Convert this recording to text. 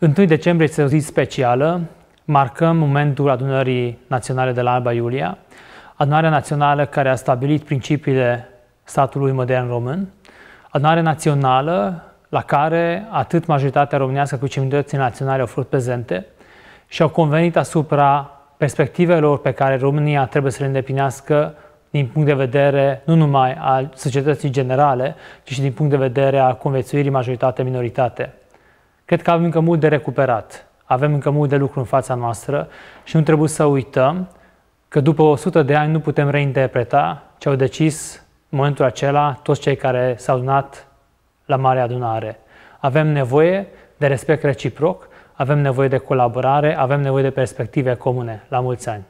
1 decembrie este o zi specială, marcăm momentul adunării naționale de la Alba Iulia, adunarea națională care a stabilit principiile statului modern român, adunare națională la care atât majoritatea românească cât și minoritățile naționale au fost prezente și au convenit asupra perspectivelor pe care România trebuie să le îndeplinească din punct de vedere nu numai al societății generale, ci și din punct de vedere al conviețuirii majoritate-minoritate. Cred că avem încă mult de recuperat, avem încă mult de lucru în fața noastră și nu trebuie să uităm că după 100 de ani nu putem reinterpreta ce au decis în momentul acela toți cei care s-au adunat la Marea Adunare. Avem nevoie de respect reciproc, avem nevoie de colaborare, avem nevoie de perspective comune. La mulți ani!